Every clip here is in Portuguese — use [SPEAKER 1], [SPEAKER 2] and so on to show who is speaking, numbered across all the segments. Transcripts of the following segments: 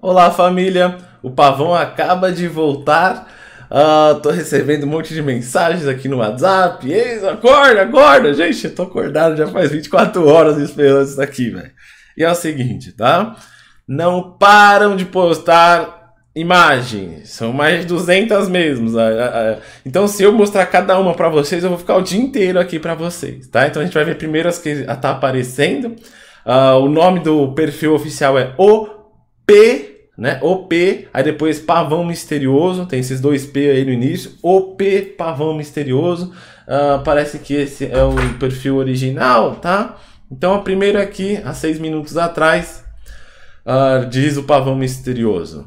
[SPEAKER 1] Olá família, o Pavão acaba de voltar. Uh, tô recebendo um monte de mensagens aqui no WhatsApp. Eis, acorda, acorda, gente. Eu tô acordado já faz 24 horas esperando isso aqui, velho. E é o seguinte, tá? Não param de postar imagens. São mais de 200 mesmo. Ah, ah, então, se eu mostrar cada uma para vocês, eu vou ficar o dia inteiro aqui para vocês, tá? Então, a gente vai ver primeiro as que tá aparecendo. Uh, o nome do perfil oficial é O P, né? P, aí depois Pavão Misterioso, tem esses dois P aí no início. P, Pavão Misterioso. Uh, parece que esse é o perfil original, tá? Então a primeira aqui, há seis minutos atrás, uh, diz o Pavão Misterioso.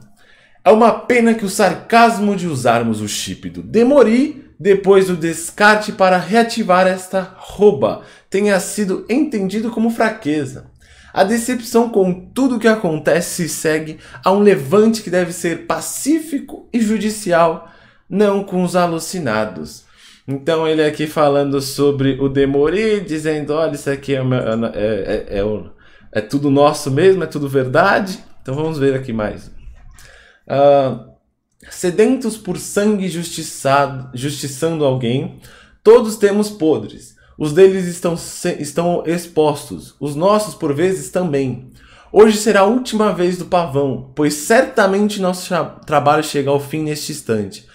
[SPEAKER 1] É uma pena que o sarcasmo de usarmos o chip do Demori depois do descarte para reativar esta rouba tenha sido entendido como fraqueza. A decepção com tudo o que acontece se segue a um levante que deve ser pacífico e judicial, não com os alucinados. Então ele aqui falando sobre o Demori, dizendo, olha, isso aqui é, é, é, é, tudo nosso mesmo, é tudo verdade. Então vamos ver aqui mais. Uh, sedentos por sangue justiçado, justiçando alguém, todos temos podres os deles estão, estão expostos, os nossos, por vezes, também. Hoje será a última vez do pavão, pois certamente nosso trabalho chega ao fim neste instante.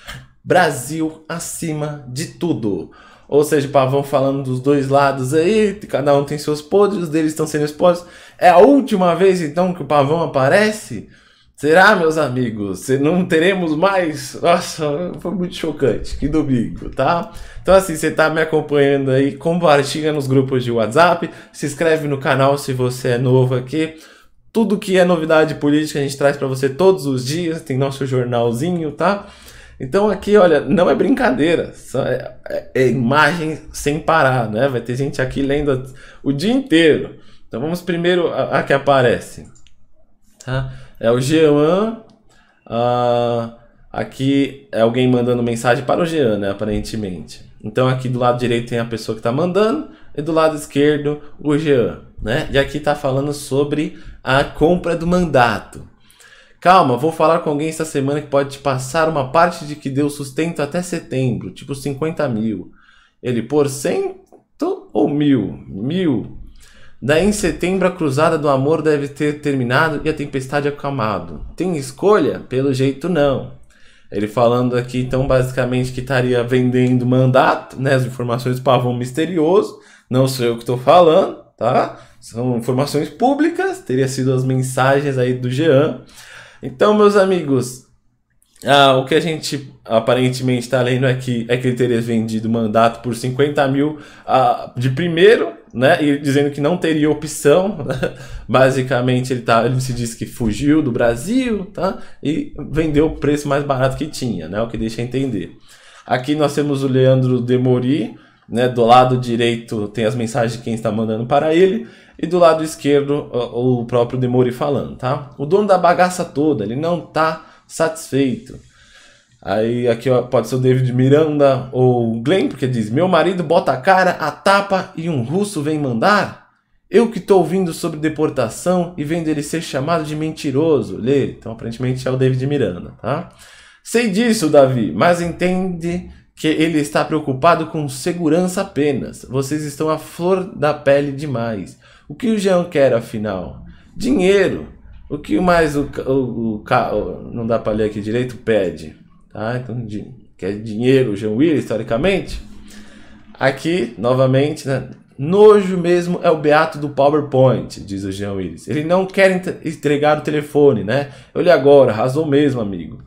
[SPEAKER 1] Brasil acima de tudo. Ou seja, pavão falando dos dois lados aí, cada um tem seus podres, os deles estão sendo expostos. É a última vez então que o pavão aparece? Será, meus amigos? Não teremos mais? Nossa, foi muito chocante. Que domingo, tá? Então, assim, você tá me acompanhando aí, compartilha nos grupos de WhatsApp, se inscreve no canal se você é novo aqui. Tudo que é novidade política a gente traz para você todos os dias, tem nosso jornalzinho, tá? Então, aqui, olha, não é brincadeira, é, é, é imagem sem parar, né? Vai ter gente aqui lendo o dia inteiro. Então, vamos primeiro a, a que aparece, tá? É o Jean. Uh, aqui é alguém mandando mensagem para o Jean, né, aparentemente. Então aqui do lado direito tem a pessoa que está mandando e do lado esquerdo o Jean, né? E aqui está falando sobre a compra do mandato. Calma, vou falar com alguém esta semana que pode te passar uma parte de que deu sustento até setembro, tipo 50 mil. Ele, por cento ou mil? Mil. Daí em setembro a cruzada do amor deve ter terminado e a tempestade acalmado. Tem escolha? Pelo jeito não. Ele falando aqui então basicamente que estaria vendendo mandato, né? As informações pavão misterioso, não sou eu que estou falando, tá? São informações públicas, teria sido as mensagens aí do Jean. Então, meus amigos, ah, o que a gente aparentemente está lendo aqui é, é que ele teria vendido mandato por 50 mil ah, de primeiro né? E dizendo que não teria opção. Né? Basicamente, ele, tá, ele se diz que fugiu do Brasil, tá? E vendeu o preço mais barato que tinha, né? O que deixa entender. Aqui nós temos o Leandro Demori, né? Do lado direito tem as mensagens de quem está mandando para ele e do lado esquerdo o próprio Demori falando, tá? O dono da bagaça toda, ele não tá satisfeito. Aí aqui ó, pode ser o David Miranda ou o Glenn, porque diz: Meu marido bota a cara, a tapa e um russo vem mandar? Eu que tô ouvindo sobre deportação e vendo ele ser chamado de mentiroso. Lê. Então aparentemente é o David Miranda, tá? Sei disso, Davi, mas entende que ele está preocupado com segurança apenas. Vocês estão à flor da pele demais. O que o Jean quer afinal? Dinheiro. O que mais o, o, o, o não dá para ler aqui direito pede? Tá? Então, quer dinheiro, Jean Willis, historicamente. Aqui, novamente, né? Nojo mesmo é o beato do PowerPoint, diz o Jean Willis. Ele não quer entregar o telefone, né? Eu agora, arrasou mesmo, amigo.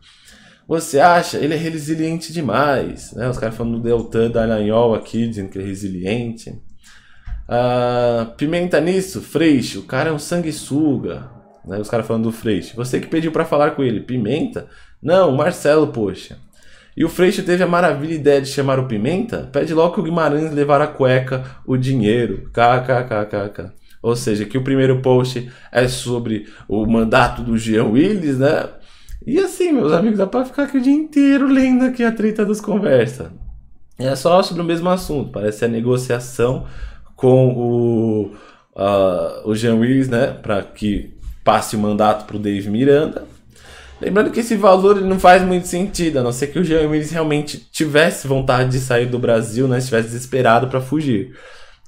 [SPEAKER 1] Você acha? Ele é resiliente demais, né? Os caras falando do Deltan Dallagnol aqui, dizendo que é resiliente. Ah, pimenta nisso, Freixo, o cara é um sanguessuga. Né? Os caras falando do Freixo. Você que pediu para falar com ele, Pimenta? Não, Marcelo, poxa. E o Freixo teve a maravilha ideia de chamar o Pimenta? Pede logo que o Guimarães levar a cueca, o dinheiro. KKKKK. Ou seja, que o primeiro post é sobre o mandato do Jean Willis, né? E assim, meus amigos, dá pra ficar aqui o dia inteiro lendo aqui a treta das conversas. É só sobre o mesmo assunto, parece a negociação com o, uh, o Jean Willis, né? Para que passe o mandato para o Dave Miranda. Lembrando que esse valor ele não faz muito sentido, a não ser que o Jean Willis realmente tivesse vontade de sair do Brasil, né? estivesse desesperado para fugir.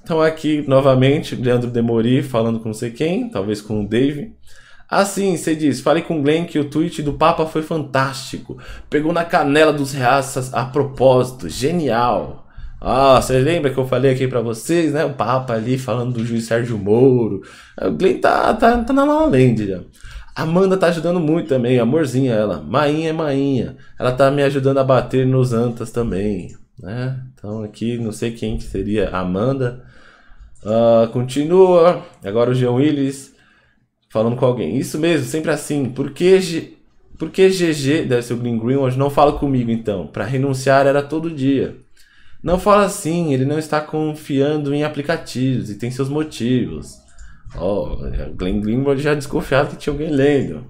[SPEAKER 1] Então aqui, novamente, Leandro Demori falando com não sei quem, talvez com o Dave. Assim, você diz, falei com o Glenn que o tweet do Papa foi fantástico. Pegou na canela dos reaças a propósito, genial. Ah, você lembra que eu falei aqui para vocês, né? O Papa ali falando do juiz Sérgio Moro. Ah, o Glenn tá, tá, tá na La já. Amanda tá ajudando muito também, amorzinha ela. Mainha é mainha. Ela tá me ajudando a bater nos antas também, né? Então aqui, não sei quem que seria Amanda. Uh, continua. Agora o Jean Willis falando com alguém. Isso mesmo, sempre assim. Por que, G... Por que GG, deve ser o Green Green, hoje não fala comigo então? Para renunciar era todo dia. Não fala assim, ele não está confiando em aplicativos e tem seus motivos. Ó, oh, Glenn Greenwald já desconfiado que tinha alguém lendo.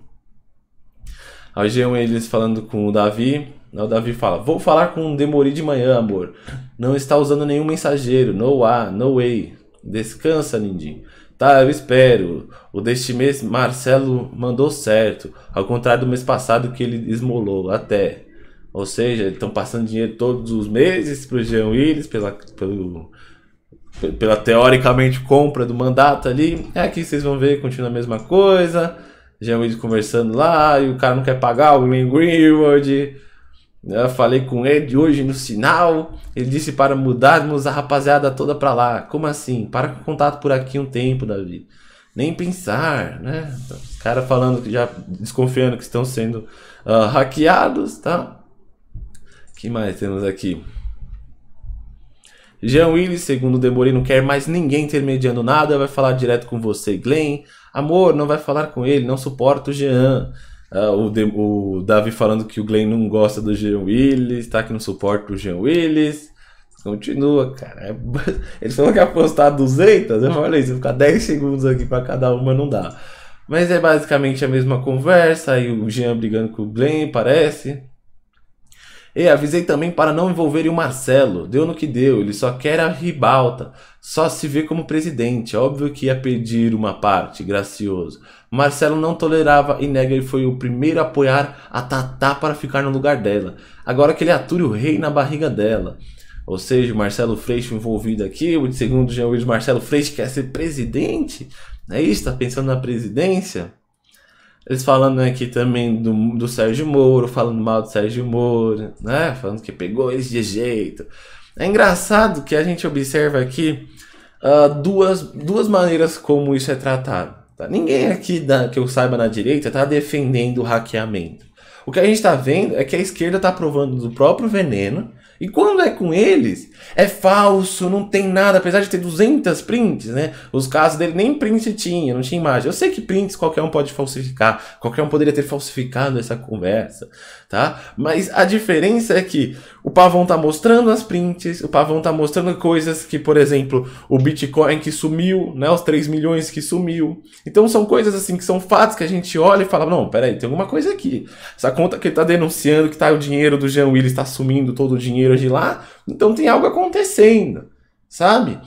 [SPEAKER 1] Aí G1 eles falando com o Davi. o Davi fala: Vou falar com o Demori de manhã, amor. Não está usando nenhum mensageiro. No A, no way. Descansa, lindinho. Tá, eu espero. O deste mês, Marcelo mandou certo. Ao contrário do mês passado que ele esmolou. Até. Ou seja, estão passando dinheiro todos os meses para o Jean Willis, pela, pelo, pela teoricamente compra do mandato ali. É aqui vocês vão ver, continua a mesma coisa. Jean Willis conversando lá e o cara não quer pagar o Green Greenwood. Eu falei com ele hoje no sinal. Ele disse para mudarmos a rapaziada toda para lá. Como assim? Para com contato por aqui um tempo, Davi. Nem pensar, né? Então, os caras falando que já desconfiando que estão sendo uh, hackeados, tá? que mais temos aqui? Jean Willis, segundo o Demori, não quer mais ninguém intermediando nada, vai falar direto com você, Glenn. Amor, não vai falar com ele, não suporta o Jean. Uh, o, De o Davi falando que o Glenn não gosta do Jean Willis, tá? Que não suporta o Jean Willis. Continua, cara. Eles falam que apostar 200, eu falei, se ficar 10 segundos aqui para cada uma não dá. Mas é basicamente a mesma conversa, aí o Jean brigando com o Glenn, parece. E avisei também para não envolverem o Marcelo. Deu no que deu, ele só quer a ribalta. Só se vê como presidente. É óbvio que ia pedir uma parte, gracioso. Marcelo não tolerava e Neger foi o primeiro a apoiar a Tatá para ficar no lugar dela. Agora que ele ature o rei na barriga dela. Ou seja, Marcelo Freixo envolvido aqui, o segundo Jean é Willis Marcelo Freixo quer ser presidente? É isso? Tá pensando na presidência? Eles falando aqui também do, do Sérgio Moro, falando mal do Sérgio Moro, né? Falando que pegou eles de jeito. É engraçado que a gente observa aqui uh, duas, duas maneiras como isso é tratado. Tá? Ninguém aqui da, que eu saiba na direita está defendendo o hackeamento. O que a gente está vendo é que a esquerda está provando do próprio veneno e quando é com eles, é falso, não tem nada, apesar de ter 200 prints, né? Os casos dele nem print tinha, não tinha imagem. Eu sei que prints qualquer um pode falsificar, qualquer um poderia ter falsificado essa conversa, tá? Mas a diferença é que o Pavão tá mostrando as prints, o Pavão tá mostrando coisas que, por exemplo, o Bitcoin que sumiu, né? Os 3 milhões que sumiu. Então são coisas assim que são fatos que a gente olha e fala: não, peraí, tem alguma coisa aqui. Essa conta que ele tá denunciando, que tá o dinheiro do Jean Willis, tá sumindo todo o dinheiro de lá, então tem algo acontecendo, sabe?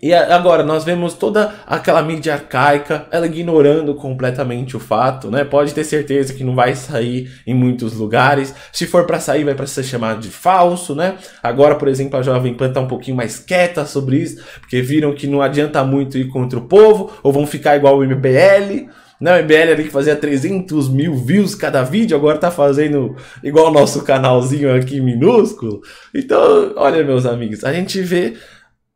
[SPEAKER 1] E agora, nós vemos toda aquela mídia arcaica, ela ignorando completamente o fato, né? Pode ter certeza que não vai sair em muitos lugares. Se for para sair, vai para ser chamado de falso, né? Agora, por exemplo, a Jovem Pan tá um pouquinho mais quieta sobre isso, porque viram que não adianta muito ir contra o povo, ou vão ficar igual o MBL, na MBL ali que fazia 300 mil views cada vídeo, agora tá fazendo igual o nosso canalzinho aqui minúsculo. Então, olha, meus amigos, a gente vê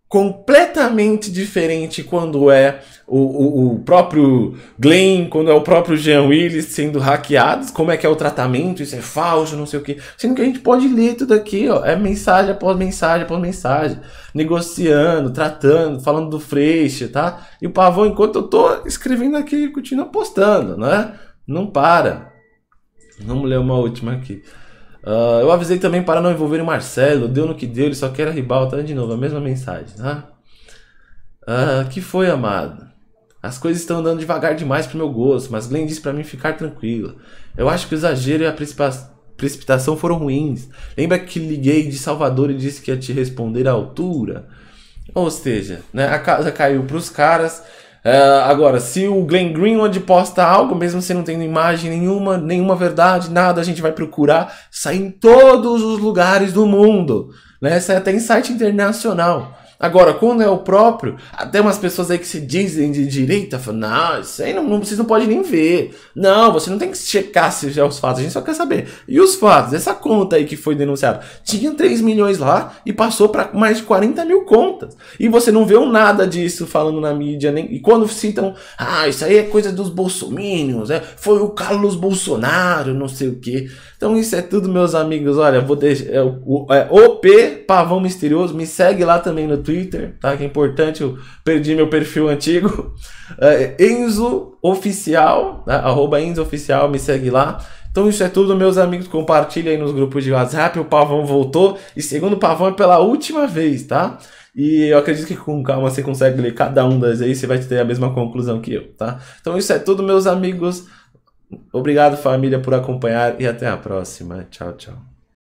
[SPEAKER 1] completamente diferente quando é o, o, o, próprio Glenn, quando é o próprio Jean Willis sendo hackeados, como é que é o tratamento, isso é falso, não sei o quê. Sendo que a gente pode ler tudo aqui, ó, é mensagem após mensagem após mensagem, negociando, tratando, falando do Freixo, tá? E o Pavão, enquanto eu tô escrevendo aqui, continua postando, né? Não para. Vamos ler uma última aqui. Uh, eu avisei também para não envolver o Marcelo, deu no que deu, ele só quer a ribalta. De novo, a mesma mensagem, tá? Uh, que foi, amado? As coisas estão andando devagar demais para meu gosto, mas Glenn disse para mim ficar tranquila. Eu acho que o exagero e a precipitação foram ruins. Lembra que liguei de Salvador e disse que ia te responder à altura? Ou seja, né, a casa caiu para os caras. É, agora, se o Glenn Greenwood posta algo, mesmo se não tendo imagem nenhuma, nenhuma verdade, nada, a gente vai procurar sair em todos os lugares do mundo. Né? Essa é até em site internacional. Agora, quando é o próprio, até umas pessoas aí que se dizem de direita falam, não, isso aí não, não, vocês não podem nem ver. Não, você não tem que checar se já é os fatos, a gente só quer saber. E os fatos? Essa conta aí que foi denunciada, tinha 3 milhões lá e passou para mais de 40 mil contas. E você não viu nada disso falando na mídia, nem. E quando citam, ah, isso aí é coisa dos bolsominions, é foi o Carlos Bolsonaro, não sei o que. Então isso é tudo, meus amigos. Olha, vou deixar. É, o, é, OP Pavão Misterioso, me segue lá também no Twitter Twitter, tá? Que é importante, eu perdi meu perfil antigo. É, Enzo Oficial, né? arroba Enzo Oficial, me segue lá. Então isso é tudo, meus amigos. Compartilha aí nos grupos de WhatsApp. O Pavão voltou. E segundo o Pavão é pela última vez, tá? E eu acredito que com calma você consegue ler cada um das aí, você vai ter a mesma conclusão que eu, tá? Então isso é tudo, meus amigos. Obrigado, família, por acompanhar e até a próxima. Tchau, tchau.